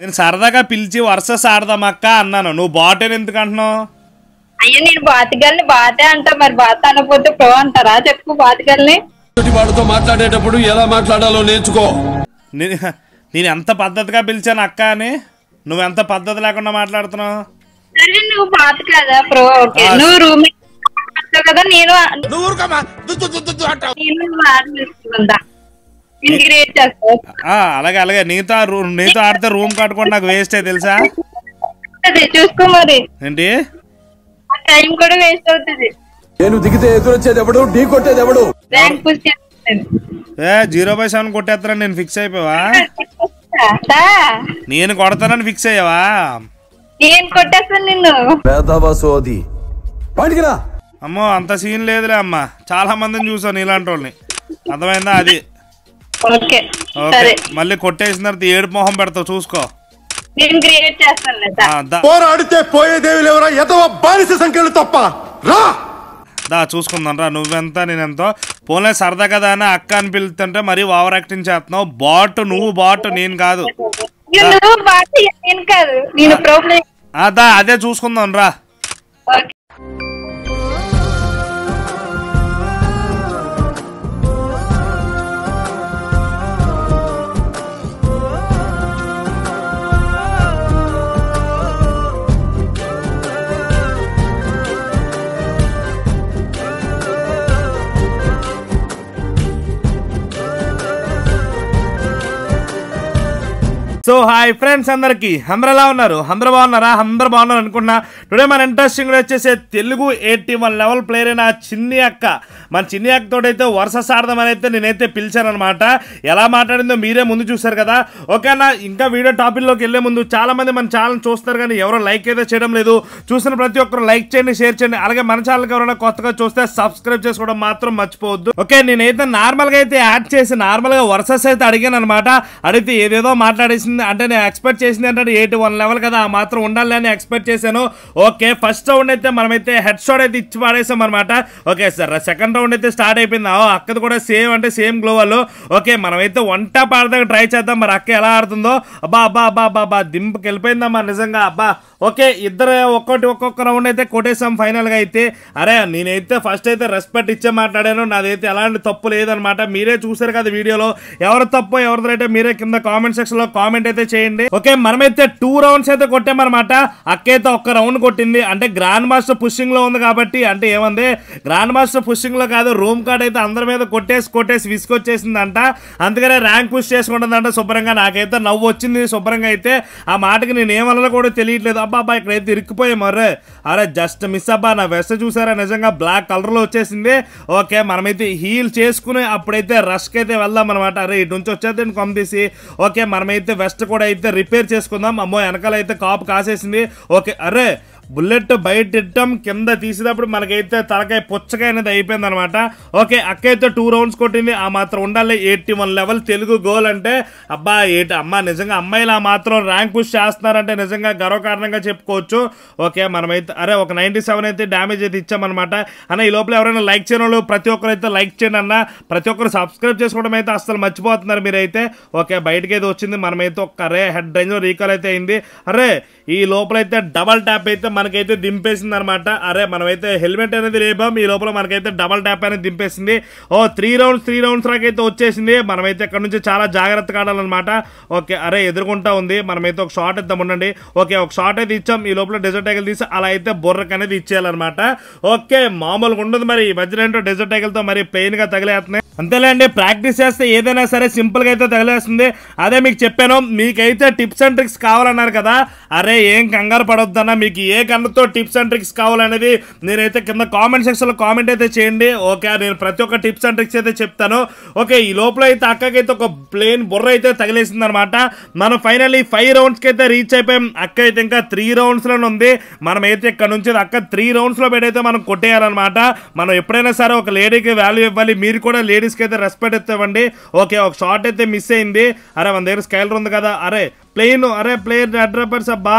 నేను సరదాగా పిలిచి వరుస ఆడదామక్క అన్నాను నువ్వు బాటే ఎందుకు అంటున్నావు అయ్యో నేను బాతిగల్ని బాతే అంటా మరి బాత అనకపోతే ప్రో అంటారా చెప్పు బాతిగల్ని వాడితో మాట్లాడేటప్పుడు ఎలా మాట్లాడాలో నేర్చుకో నేను ఎంత పద్ధతిగా పిలిచాను అక్క అని నువ్వెంత పద్ధతి లేకుండా మాట్లాడుతున్నావు సరే నువ్వు బాత కదా ప్రో ఓకే నువ్వు రూమ్ కదా నేను నేను అలాగే అలాగే నీతో నీతో ఆడితే రూమ్ కట్టుకోండి నాకు వేస్టే తెలుసా చూసుకో మరి ఏంటి టైం కూడా వేస్ట్ అవుతుంది నేను దిగితే ఎదురొచ్చేది ఎవడు ఢీ కొట్టేది ఎవడు ఏ జీరో బై సెవెన్ కొట్టేస్తాను నేను ఫిక్స్ అయిపోయావా నేను కొడతానని ఫిక్స్ అయ్యావా నేను కొట్టేస్తాను నిన్ను సోది అమ్మో అంత సీన్ లేదులే అమ్మా చాలా మందిని చూసాను ఇలాంటి వాళ్ళని అర్థమైందా అది ఓకే మళ్ళీ కొట్టేసినారు ఏడు మొహం పెడతావు చూసుకో నేను పోయే చేస్తాను పోరాడితే పోయేదేవి బాలిస సంఖ్యలు తప్ప రా దా చూసుకుందాం రా నువ్వెంత నేనెంతో పోలే సరదా కదా అని అక్క అని పిలుతుంటే మరీ ఓవర్ యాక్టింగ్ చేస్తున్నావు బాట్ నువ్వు బాట్ నేను కాదు అదే చూసుకుందాం రా సో హాయ్ ఫ్రెండ్స్ అందరికి అందరు ఎలా ఉన్నారు అందరు బాగున్నారా అందరు బాగున్నారు అనుకున్నా టుడే మన ఇంట్రెస్టింగ్ వచ్చేసి Telugu eighty one level player అయిన చిన్ని అక్క మన చిన్ని అక్కతో అయితే వరుస సార్థం అయితే నేనైతే పిలిచానమాట ఎలా మాట్లాడిందో మీరే ముందు చూసారు కదా ఓకేనా ఇంకా వీడియో టాపిక్లోకి వెళ్ళే ముందు చాలా మంది మన ఛానల్ చూస్తారు కానీ ఎవరో లైక్ అయితే చేయడం లేదు చూసిన ప్రతి ఒక్కరు లైక్ చేయండి షేర్ చేయండి అలాగే మన ఛానల్కి ఎవరైనా కొత్తగా చూస్తే సబ్స్క్రైబ్ చేసుకోవడం మాత్రం మర్చిపోవద్దు ఓకే నేనైతే నార్మల్గా అయితే యాడ్ చేసి నార్మల్గా వరుసస్ అయితే అడిగాను అనమాట అడిగితే ఏదేదో మాట్లాడేసింది చేసింది అంటే నేను ఎక్స్పెక్ట్ చేసింది అంటే ఎయిటీ వన్ లెవెల్ కదా ఆ మాత్రం ఉండాలి అని ఎక్స్పెక్ట్ చేశాను ఓకే ఫస్ట్ రౌండ్ అయితే మనమైతే హెడ్ షాట్ అయితే ఇచ్చి పాడేసాం అనమాట ఓకే సార్ సెకండ్ రౌండ్ అయితే స్టార్ట్ అయిపోయింది అక్కది కూడా సేమ్ అంటే సేమ్ గ్లోవల్ ఓకే మనమైతే వంట పాడదాకా ట్రై చేద్దాం మరి అక్క ఎలా ఆడుతుందో అబ్బా అబ్బా అబ్బా అబ్బా అబ్బా దింపుకి వెళ్ళిపోయిందమ్మా నిజంగా అబ్బా ఓకే ఇద్దరు ఒక్కటి ఒక్కొక్క రౌండ్ అయితే కొట్టేసాం ఫైనల్గా అయితే అరే నేనైతే ఫస్ట్ అయితే రెస్పెక్ట్ ఇచ్చే మాట్లాడాను నాదైతే ఎలాంటి తప్పు లేదనమాట మీరే చూసారు కదా వీడియోలో ఎవరు తప్పు ఎవరిదైతే మీరే కింద కామెంట్ సెక్షన్ లో కామెంట్ అయితే చేయండి ఓకే మనమైతే టూ రౌండ్స్ అయితే కొట్టామన్నమాట అక్క ఒక్క రౌండ్ కొట్టింది అంటే గ్రాండ్ మాస్టర్ పుషింగ్ లో ఉంది కాబట్టి అంటే ఏమంది గ్రాండ్ మాస్టర్ పుషింగ్ లో కాదు రూమ్ కార్డ్ అయితే అందరి మీద కొట్టేసి కొట్టేసి విసుకొచ్చేసిందంట అందుకనే ర్యాంక్ పుష్ చేసుకుంటుందంట శుభ్రంగా నాకైతే నవ్వు వచ్చింది శుభ్రంగా అయితే ఆ మాటకి నేను కూడా తెలియట్లేదు అబ్బా అబ్బాబా ఇక్కడైతే ఇరుక్కుపోయే మరే అరే జస్ట్ మిస్ అబ్బా నా వెస చూసారా నిజంగా బ్లాక్ కలర్లో వచ్చేసింది ఓకే మనమైతే హీల్ చేసుకుని అప్పుడైతే రష్కి అయితే వెళ్దాం అనమాట అరే ఇటు నుంచి వచ్చేది కొమ్మ తీసి ఓకే మనమైతే వెస్ట్ కూడా అయితే రిపేర్ చేసుకుందాం అమ్మో వెనకాల అయితే కాపు కాసేసింది ఓకే అరే బుల్లెట్ బయట ఇట్టం కింద తీసేటప్పుడు మనకైతే తలకాయ పుచ్చకాయ అనేది అయిపోయింది అనమాట ఓకే అక్క అయితే టూ రౌండ్స్ కొట్టింది ఆ మాత్రం ఉండాలి eighty one level Telugu goal అంటే అబ్బా ఏటి అమ్మ నిజంగా అమ్మాయిలు ఆ మాత్రం ర్యాంక్ పుష్ చేస్తున్నారంటే నిజంగా గర్వకారణంగా చెప్పుకోవచ్చు ఓకే మనమైతే అరే ఒక నైంటీ సెవెన్ అయితే డ్యామేజ్ అయితే ఇచ్చామన్నమాట అన్న ఈ లోపల ఎవరైనా లైక్ చేయడం ప్రతి ప్రతి ఒక్కరైతే లైక్ చేయండి అన్న ప్రతి ఒక్కరు సబ్స్క్రైబ్ చేసుకోవడం అయితే అసలు మర్చిపోతున్నారు మీరైతే ఓకే బయటకి అయితే వచ్చింది మనమైతే ఒక్క అరే హెడ్ రేంజ్లో రీకాల్ అయితే అయింది అరే ఈ లోపలైతే డబల్ ట్యాప్ అయితే మనకైతే దింపేసింది అనమాట అరే మనమైతే హెల్మెట్ అనేది రేపాం ఈ లోపల మనకైతే డబల్ ట్యాప్ అనేది దింపేసింది ఓ త్రీ రౌండ్స్ త్రీ రౌండ్స్ అయితే వచ్చేసింది మనమైతే ఇక్కడ నుంచి చాలా జాగ్రత్త కావాలన్నమాట ఓకే అరే ఎదుర్కొంటా ఉంది మనమైతే ఒక షార్ట్ ఇద్దాం ఉండండి ఓకే ఒక షార్ట్ అయితే ఇచ్చాం ఈ లోపల డెజర్ట్ టైగల్ తీసి అలా అయితే బుర్రకు అనేది ఇచ్చేయాలన్నమాట ఓకే మామూలుగా ఉండదు మరి ఈ మధ్యలో ఏంటో డెజర్ట్ టైగల్తో మరి గా తగిలేస్తున్నాయి అంతేలేండి ప్రాక్టీస్ చేస్తే ఏదైనా సరే సింపుల్గా అయితే తగిలేస్తుంది అదే మీకు చెప్పాను మీకైతే టిప్స్ అండ్ ట్రిక్స్ కావాలన్నారు కదా అరే ఏం కంగారు పడొద్దన్నా మీకు ఏ కన్నుతో టిప్స్ అండ్ ట్రిక్స్ కావాలనేది నేనైతే కింద కామెంట్ సెక్షన్లో కామెంట్ అయితే చేయండి ఓకే నేను ప్రతి ఒక్క టిప్స్ అండ్ ట్రిక్స్ అయితే చెప్తాను ఓకే ఈ లోపల అయితే అక్కకైతే ఒక ప్లేన్ బుర్ర అయితే తగిలేసింది అనమాట మనం ఫైనల్లీ ఫైవ్ రౌండ్స్కి అయితే రీచ్ అయిపోయాం అక్క అయితే ఇంకా త్రీ రౌండ్స్లోనే ఉంది మనం అయితే ఇక్కడ నుంచి అక్క త్రీ రౌండ్స్లో పెట్టయితే మనం కొట్టేయాలన్నమాట మనం ఎప్పుడైనా సరే ఒక లేడీకి వాల్యూ ఇవ్వాలి మీరు కూడా లేడీ లేడీస్కి అయితే రెస్పెక్ట్ ఇస్తామండి ఓకే ఒక షాట్ అయితే మిస్ అయింది అరే మన దగ్గర స్కైలర్ ఉంది కదా అరే ప్లెయిన్ అరే ప్లేయర్ అడ్రపర్స్ అబ్బా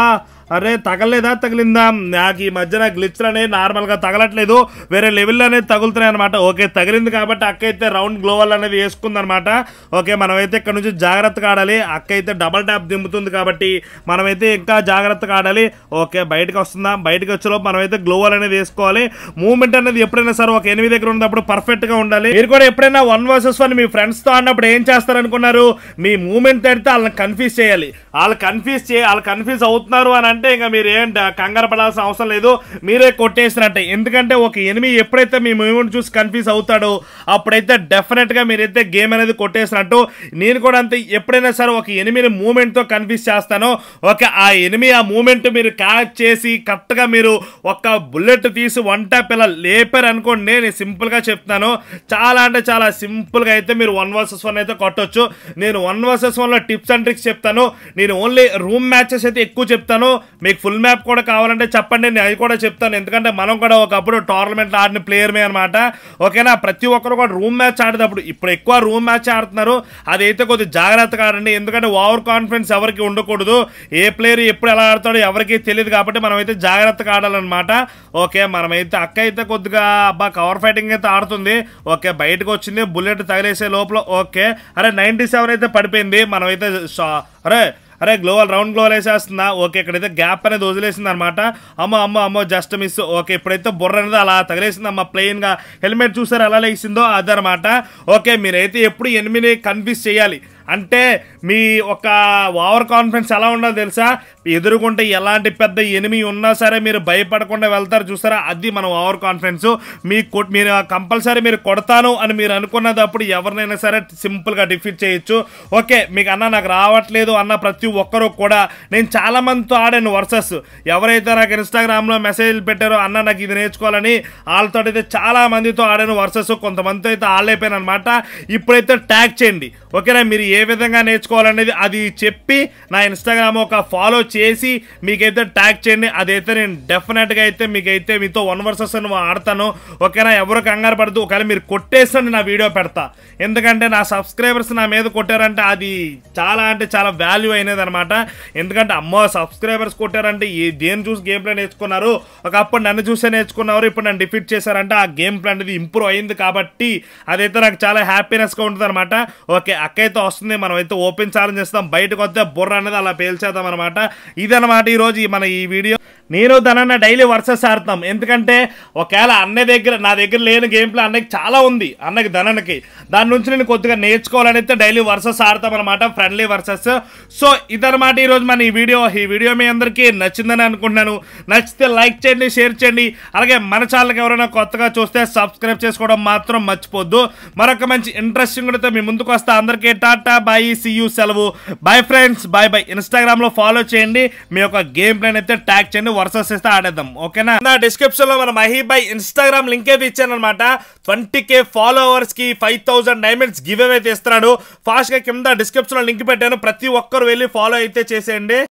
అరే తగలలేదా తగిలిందా నాకు ఈ మధ్యన గ్లిచ్లు అనేది నార్మల్గా తగలట్లేదు వేరే లెవెల్లో అనేది తగులుతున్నాయి అనమాట ఓకే తగిలింది కాబట్టి అక్క అయితే రౌండ్ గ్లోవల్ అనేది వేసుకుందనమాట ఓకే మనమైతే ఇక్కడ నుంచి జాగ్రత్తగా ఆడాలి అక్క అయితే డబల్ ట్యాప్ దింపుతుంది కాబట్టి మనమైతే ఇంకా జాగ్రత్తగా ఆడాలి ఓకే బయటకు వస్తుందా బయటకు వచ్చేలో మనమైతే గ్లోవల్ అనేది వేసుకోవాలి మూవ్మెంట్ అనేది ఎప్పుడైనా సరే ఒక ఎనిమిది దగ్గర ఉన్నప్పుడు పర్ఫెక్ట్గా ఉండాలి మీరు కూడా ఎప్పుడైనా వన్ వర్సెస్ వన్ మీ ఫ్రెండ్స్తో ఆడినప్పుడు ఏం చేస్తారనుకున్నారు మీ మూమెంట్ తడితే వాళ్ళని కన్ఫ్యూజ్ చేయాలి వాళ్ళు కన్ఫ్యూజ్ చేయాలి వాళ్ళు కన్ఫ్యూజ్ అవుతున్నారు అని అంటే ఇంకా మీరు ఏంటి కంగారు పడాల్సిన అవసరం లేదు మీరే కొట్టేసినట్టే ఎందుకంటే ఒక ఎనిమి ఎప్పుడైతే మీ మూమెంట్ చూసి కన్ఫ్యూజ్ అవుతాడో అప్పుడైతే డెఫినెట్గా మీరైతే గేమ్ అనేది కొట్టేసినట్టు నేను కూడా అంతే ఎప్పుడైనా సరే ఒక ఎనిమిది మూమెంట్తో కన్ఫ్యూజ్ చేస్తాను ఒక ఆ ఎనిమి ఆ మూమెంట్ మీరు క్యాచ్ చేసి కరెక్ట్గా మీరు ఒక బుల్లెట్ తీసి వన్ ట్యాప్ ఇలా లేపారు అనుకోండి నేను సింపుల్గా చెప్తాను చాలా అంటే చాలా సింపుల్గా అయితే మీరు వన్ వర్సెస్ వన్ అయితే కొట్టొచ్చు నేను వన్ వర్సెస్ వన్లో టిప్స్ అండ్ ట్రిక్స్ చెప్తాను నేను ఓన్లీ రూమ్ మ్యాచెస్ అయితే ఎక్కువ చెప్తాను మీకు ఫుల్ మ్యాప్ కూడా కావాలంటే చెప్పండి నేను అది కూడా చెప్తాను ఎందుకంటే మనం కూడా ఒకప్పుడు టోర్నమెంట్లో ఆడిన ప్లేయర్మే అనమాట ఓకేనా ప్రతి ఒక్కరు కూడా రూమ్ మ్యాచ్ ఆడేటప్పుడు ఇప్పుడు ఎక్కువ రూమ్ మ్యాచ్ ఆడుతున్నారు అదైతే కొద్దిగా జాగ్రత్తగా ఆడండి ఎందుకంటే ఓవర్ కాన్ఫిడెన్స్ ఎవరికి ఉండకూడదు ఏ ప్లేయర్ ఎప్పుడు ఎలా ఆడతాడో ఎవరికి తెలియదు కాబట్టి మనమైతే జాగ్రత్తగా ఆడాలన్నమాట ఓకే మనమైతే అక్క అయితే కొద్దిగా అబ్బా కవర్ ఫైటింగ్ అయితే ఆడుతుంది ఓకే బయటకు వచ్చింది బుల్లెట్ తగిలేసే లోపల ఓకే అరే నైంటీ సెవెన్ అయితే పడిపోయింది మనమైతే అరే అరే గ్లోవల్ రౌండ్ గ్లోవల్ వేసేస్తుందా ఓకే ఇక్కడైతే గ్యాప్ అనేది వదిలేసింది అనమాట అమ్మో అమ్మో అమ్మో జస్ట్ మిస్ ఓకే ఇప్పుడైతే బుర్ర అనేది అలా తగిలేసింది అమ్మ ప్లెయిన్గా హెల్మెట్ చూసారు ఎలా లేచిందో అదనమాట ఓకే మీరైతే ఎప్పుడు ఎనిమిది కన్ఫ్యూజ్ చేయాలి అంటే మీ ఒక ఓవర్ కాన్ఫిడెన్స్ ఎలా ఉండదు తెలుసా ఎదురుకుంటే ఎలాంటి పెద్ద ఎనిమి ఉన్నా సరే మీరు భయపడకుండా వెళ్తారు చూస్తారా అది మనం ఓవర్ కాన్ఫిడెన్స్ మీ మీరు కంపల్సరీ మీరు కొడతాను అని మీరు అనుకున్నప్పుడు ఎవరినైనా సరే సింపుల్గా డిఫీట్ చేయొచ్చు ఓకే మీకు అన్న నాకు రావట్లేదు అన్న ప్రతి ఒక్కరు కూడా నేను చాలామందితో ఆడాను వర్సెస్ ఎవరైతే నాకు ఇన్స్టాగ్రామ్లో మెసేజ్లు పెట్టారో అన్న నాకు ఇది నేర్చుకోవాలని వాళ్ళతో అయితే చాలా మందితో ఆడాను వర్సెస్ కొంతమందితో అయితే ఆడలేపోయాను అనమాట ఇప్పుడైతే ట్యాగ్ చేయండి ఓకేనా మీరు ఏ విధంగా నేర్చుకోవాలనేది అది చెప్పి నా ఇన్స్టాగ్రామ్ ఒక ఫాలో చేసి మీకైతే ట్యాగ్ చేయండి అదైతే నేను డెఫినెట్గా అయితే మీకైతే మీతో వన్ వర్సెస్ ఆడతాను ఓకేనా ఎవరు కంగారు పడదు ఒకవేళ మీరు కొట్టేసండి నా వీడియో పెడతా ఎందుకంటే నా సబ్స్క్రైబర్స్ నా మీద కొట్టారంటే అది చాలా అంటే చాలా వాల్యూ అయినది అనమాట ఎందుకంటే అమ్మ సబ్స్క్రైబర్స్ కొట్టారంటే ఈ దేని చూసి గేమ్ ప్లే నేర్చుకున్నారు ఒకప్పుడు నన్ను చూసే నేర్చుకున్నారు ఇప్పుడు నన్ను డిఫీట్ చేశారంటే ఆ గేమ్ ప్లాన్ అనేది ఇంప్రూవ్ అయింది కాబట్టి అదైతే నాకు చాలా హ్యాపీనెస్గా ఉంటుంది అనమాట ఓకే అక్కయితే వస్తుంది వస్తుంది మనం అయితే ఓపెన్ ఛాలెంజ్ చేస్తాం బయటకు వస్తే బుర్ర అనేది అలా పేల్చేద్దాం అనమాట ఇదనమాట ఈరోజు మన ఈ వీడియో నేను దానన్న డైలీ వర్సెస్ ఆడతాం ఎందుకంటే ఒకవేళ అన్న దగ్గర నా దగ్గర లేని గేమ్ ప్లే అన్నకి చాలా ఉంది అన్నకి ధనన్నకి దాని నుంచి నేను కొద్దిగా నేర్చుకోవాలనైతే డైలీ వర్సెస్ ఆడతాం అనమాట ఫ్రెండ్లీ వర్సెస్ సో ఇదనమాట ఈరోజు మన ఈ వీడియో ఈ వీడియో మీ అందరికీ నచ్చిందని అనుకుంటున్నాను నచ్చితే లైక్ చేయండి షేర్ చేయండి అలాగే మన ఛానల్కి ఎవరైనా కొత్తగా చూస్తే సబ్స్క్రైబ్ చేసుకోవడం మాత్రం మర్చిపోద్దు మరొక మంచి ఇంట్రెస్టింగ్ ఉంటే మీ ముందుకు వస్తే అందరికీ టాటా బాయ్ సియూ సెలవు బాయ్ ఫ్రెండ్స్ బాయ్ బాయ్ ఇన్స్టాగ్రామ్లో ఫాలో చేయండి మీ యొక్క గేమ్ ప్లాన్ అయితే ట్యాగ్ చేయండి వర్సెస్ ఇస్తే ఆడేద్దాం ఓకేనా నా డిస్క్రిప్షన్ లో మన బై ఇన్స్టాగ్రామ్ లింక్ అయితే ఇచ్చాను అనమాట ట్వంటీ కే ఫాలోవర్స్ కి ఫైవ్ థౌసండ్ డైమండ్స్ గివ్ అవైతే ఇస్తున్నాడు ఫాస్ట్ గా కింద డిస్క్రిప్షన్ లో లింక్ పెట్టాను ప్రతి ఒక్కరు వెళ్ళి ఫాలో అయితే చేసేయండి